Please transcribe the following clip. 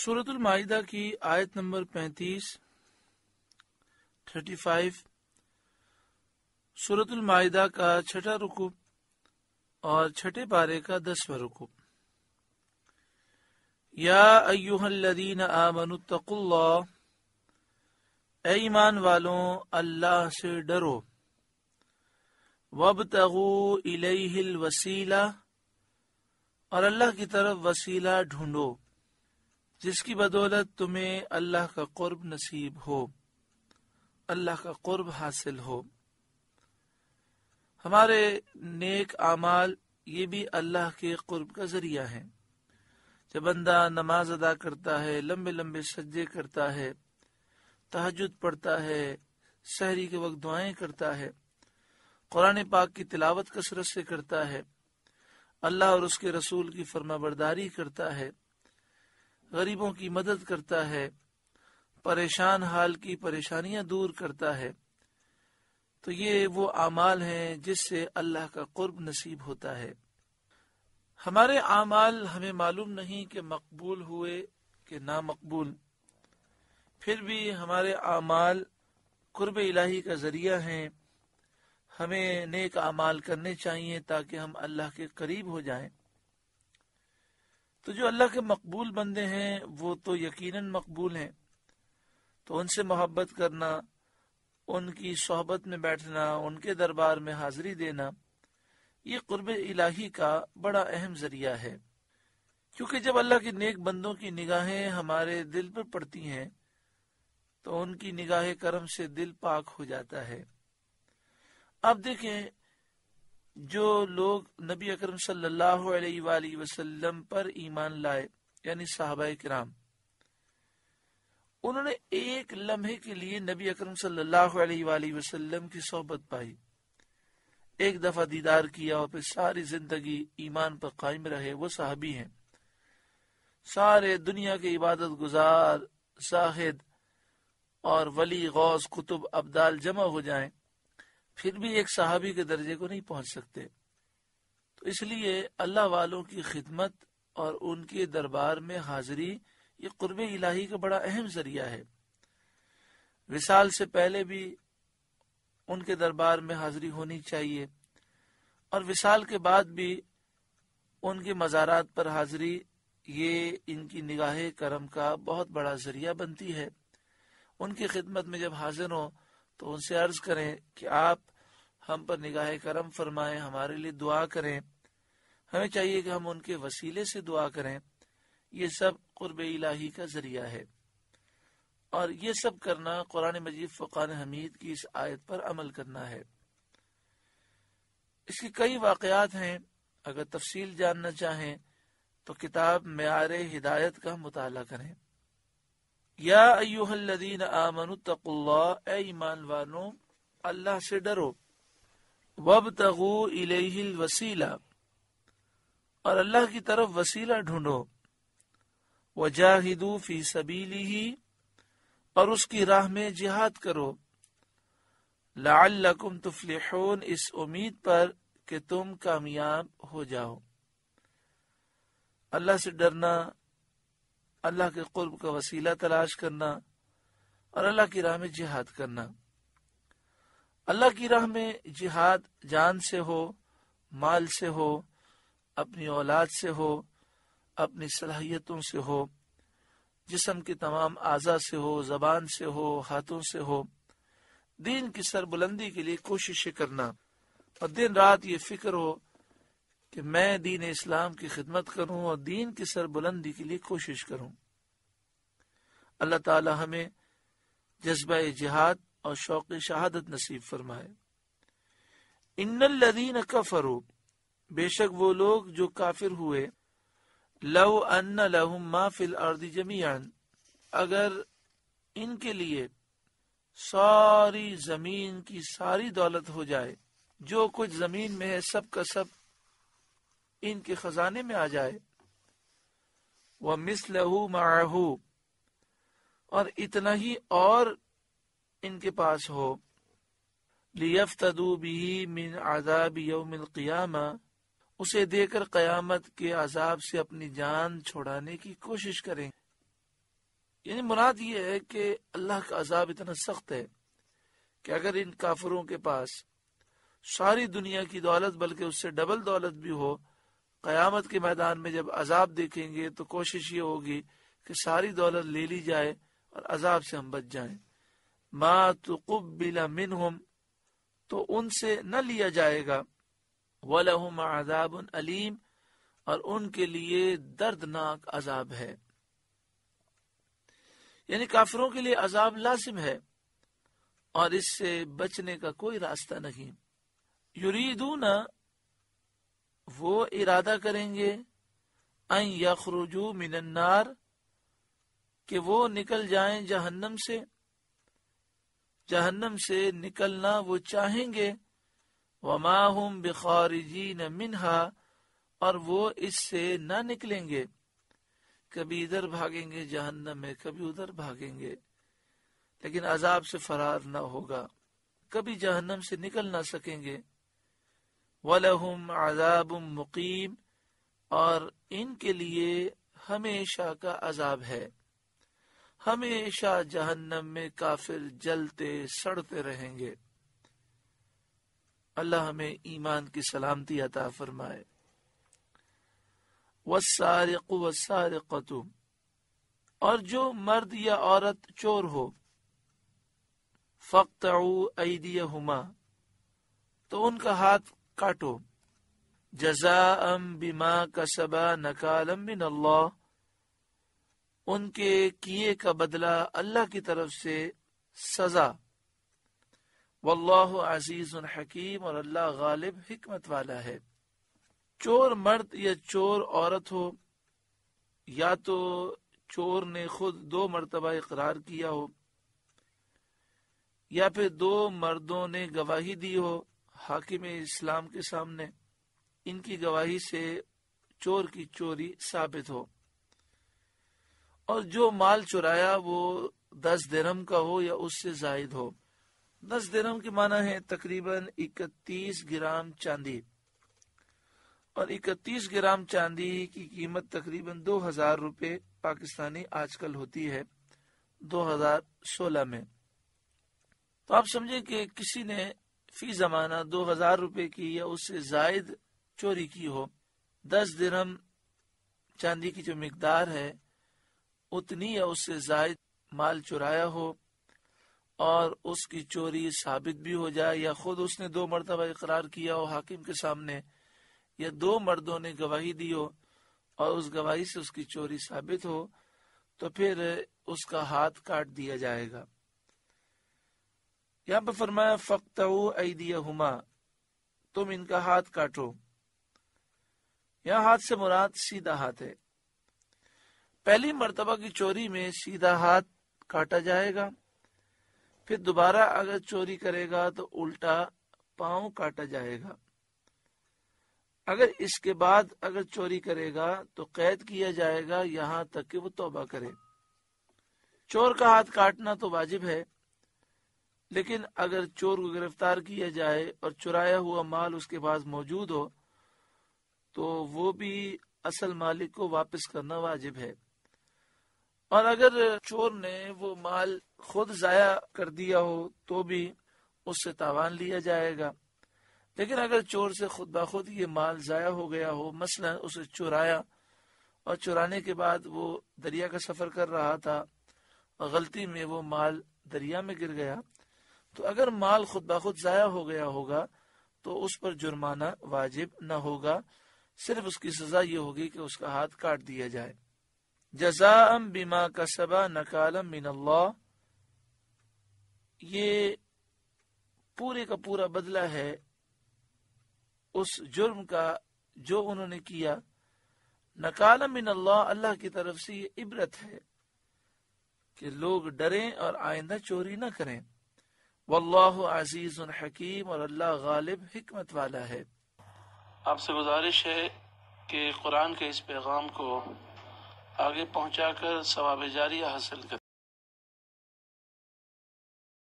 सूरत माहिदा की आयत नंबर 35, 35, सूरत माहिदा का छठा रुकूब और छठे पारे का दसवा रुकूब या अयुहल्लदीन आमनुत्तकुल्ला ऐमान ईमान वालों अल्लाह से डरो वब तगु इलेहिल वसीला और अल्लाह की तरफ वसीला ढूंढो जिसकी बदौलत तुम्हें अल्लाह का कुर्ब नसीब हो अल्लाह का कुर्ब हासिल हो हमारे नेक आमाल ये भी अल्लाह के कुर्ब का जरिया है जब बंदा नमाज अदा करता है लंबे लंबे सज्जे करता है तहजद पढ़ता है शहरी के वक्त दुआएं करता है कुरान पाक की तिलावत कसरत से करता है अल्लाह और उसके रसूल की फर्मा बरदारी करता है गरीबों की मदद करता है परेशान हाल की परेशानियां दूर करता है तो ये वो अमाल हैं जिससे अल्लाह का कुर्ब नसीब होता है हमारे आमाल हमें मालूम नहीं कि मकबूल हुए कि ना मकबूल फिर भी हमारे अमाल कुर्ब इलाही का ज़रिया हैं हमें नेक अमाल करने चाहिए ताकि हम अल्लाह के करीब हो जाएं। तो जो अल्लाह के मकबूल बंदे हैं वो तो यकीन मकबूल हैं तो उनसे मोहब्बत करना उनकी सोहबत में बैठना उनके दरबार में हाजिरी देना ये कुरब इलाही का बड़ा अहम जरिया है क्योंकि जब अल्लाह के नेक बंदों की निगाहें हमारे दिल पर पड़ती हैं तो उनकी निगाह कर्म से दिल पाक हो जाता है अब देखें जो लोग नबी अक्रम सल्लल्लाहु पर ईमान लाए यानी साहब कराम उन्होंने एक लम्हे के लिए नबी अक्रम सल्लल्लाहु की सोहबत पाई एक दफा दीदार किया और फिर सारी जिंदगी ईमान पर कायम रहे वो साहबी है सारे दुनिया के इबादत गुजार साहिद और वली गौस कुतुब अब्दाल जमा हो जाए फिर भी एक सहाबी के दर्जे को नहीं पहुंच सकते तो इसलिए अल्लाह वालों की खिदमत और उनके दरबार में हाजिरी ये कुर्ब इलाही का बड़ा अहम जरिया है विशाल से पहले भी उनके दरबार में हाजिरी होनी चाहिए और विशाल के बाद भी उनके मज़ारात पर हाजिरी ये इनकी निगाह करम का बहुत बड़ा जरिया बनती है उनकी खिदमत में जब हाजिर हों तो उनसे अर्ज करे की आप हम पर निगाह करम फरमाए हमारे लिए दुआ करें हमें चाहिए कि हम उनके वसीले से दुआ करें ये सब कुर्ब इलाही का जरिया है और ये सब करना कुरान मजीद फ़ुकान हमीद की इस आयत पर अमल करना है इसके कई वाकयात है अगर तफसील जानना चाहे तो किताब मैार हिदायत का मुताला करें या अयुहदीन आमनुतकुल्ला ए ईमान वालों अल्लाह से डरो वब तगु वसीला और अल्लाह की तरफ वसीला ढूंढो वजाहिदू फी सबीली ही और उसकी राह में जिहाद करो लाकुम तुफलिहोन इस उम्मीद पर कि तुम कामयाब हो जाओ अल्लाह से डरना अल्लाह के कुर्ब का वसीला तलाश करना और अल्लाह की राह में जिहाद करना अल्लाह की राह में जिहाद जान से हो माल से हो अपनी औलाद से हो अपनी सलाहियतों से हो जिसम के तमाम आज़ा से हो जबान से हो हाथों से हो दीन की सरबुलंदी के लिए कोशिशें करना और दिन रात ये फिक्र हो कि मैं दीन इस्लाम की खिदमत करूं और दीन की सरबुलंदी के लिए कोशिश करूं अल्लाह ताला हमें जज्बा जिहाद और शौक शहादत नसीब फरमाए का कफरू बेशक वो लोग जो काफिर हुए लव अन लहुम माफिल अर्दी जमीन अगर इनके लिए सारी जमीन की सारी दौलत हो जाए जो कुछ जमीन में है सब का सब इनके खजाने में आ जाए वह मिस लहू माहू और इतना ही और इनके पास हो लियफ्तू भी मिन आजाब यौमिल क़ियामा उसे देकर कयामत के आजाब से अपनी जान छुड़ाने की कोशिश करें यानी मुराद ये है कि अल्लाह का अजाब इतना सख्त है कि अगर इन काफरों के पास सारी दुनिया की दौलत बल्कि उससे डबल दौलत भी हो क़यामत के मैदान में जब अजाब देखेंगे तो कोशिश ये होगी कि सारी दौलत ले ली जाए और अजाब से हम बच जाए मा तुबिला मिनहुम तो उनसे न लिया जाएगा वलहुम अजाब अलीम और उनके लिए दर्दनाक अजाब है यानी काफिरों के लिए अजाब लाजिम है और इससे बचने का कोई रास्ता नहीं ना वो इरादा करेंगे मिनन्नार कि वो निकल जाए जहन्नम से जहन्नम से निकलना वो चाहेंगे वमाहुम बिखारिजी न मिनहा और वो इससे न निकलेंगे कभी इधर भागेंगे जहन्नम में कभी उधर भागेंगे लेकिन अजाब से फरार न होगा कभी जहन्नम से निकल ना सकेंगे वलहुम आजाब मुकीम और इनके लिए हमेशा का अजाब है हमेशा जहन्नम में काफिर जलते सड़ते रहेंगे अल्लाह हमें ईमान की सलामती अता फरमाए वसारिक वसारिकतु और जो मर्द या औरत चोर हो फ़क्त हुमा तो उनका हाथ काटो जजा बिमा कसबा नकालम मिन अल्लाह उनके किए का बदला अल्लाह की तरफ से सजा वल्लाह अजीज हकीम और अल्लाह गालिब हिकमत वाला है चोर मर्द या चोर औरत हो या तो चोर ने खुद दो मरतबा इकरार किया हो या फिर दो मर्दों ने गवाही दी हो हाकिम इस्लाम के सामने इनकी गवाही से चोर की चोरी साबित हो और जो माल चुराया वो दस दिरम का हो या उससे जायद हो दस दिरम की माना है तकरीबन इकतीस ग्राम चांदी और इकतीस ग्राम चांदी की कीमत तकरीबन दो हजार रुपये पाकिस्तानी आजकल होती है 2016 में तो आप समझे कि किसी ने फी जमाना दो हजार रुपये की या उससे जायद चोरी की हो दस दिरहम चांदी की जो मकदार है उतनी या उससे जायद माल चुराया हो और उसकी चोरी साबित भी हो जाए या खुद उसने दो मरतबा इकरार किया हो हाकिम के सामने या दो मर्दों ने गवाही दी हो और उस गवाही से उसकी चोरी साबित हो तो फिर उसका हाथ काट दिया जाएगा यहाँ पर फरमाया फ़क्त हुमा तुम इनका हाथ काटो यहाँ हाथ से मुराद सीधा हाथ है पहली मरतबा की चोरी में सीधा हाथ काटा जाएगा फिर दोबारा अगर चोरी करेगा तो उल्टा पांव काटा जाएगा अगर इसके बाद अगर चोरी करेगा तो कैद किया जाएगा यहाँ तक कि वो तौबा करे चोर का हाथ काटना तो वाजिब है लेकिन अगर चोर को गिरफ्तार किया जाए और चुराया हुआ माल उसके पास मौजूद हो तो वो भी असल मालिक को वापस करना वाजिब है और अगर चोर ने वो माल खुद जाया कर दिया हो तो भी उससे तावान लिया जाएगा लेकिन अगर चोर से खुद ब खुद ये माल जाया हो गया हो मसलन उसे चुराया और चुराने के बाद वो दरिया का सफर कर रहा था और गलती में वो माल दरिया में गिर गया तो अगर माल खुद ब खुद हो गया होगा तो उस पर जुर्माना वाजिब न होगा सिर्फ उसकी सजा ये होगी कि उसका हाथ काट दिया जाए जजा बीमा का सबा नकाल अल्लाह ये पूरे का पूरा बदला है उस जुर्म का जो उन्होंने किया नकाल मिन अल्लाह की तरफ से ये इबरत है कि लोग डरे और आइंदा चोरी ना करें वल्लाह अजीज हकीम और अल्लाह गालिब हमत वाला है आपसे गुजारिश है कि कुरान के इस पैगाम को आगे पहुँचा कर सवाब जारी हासिल कर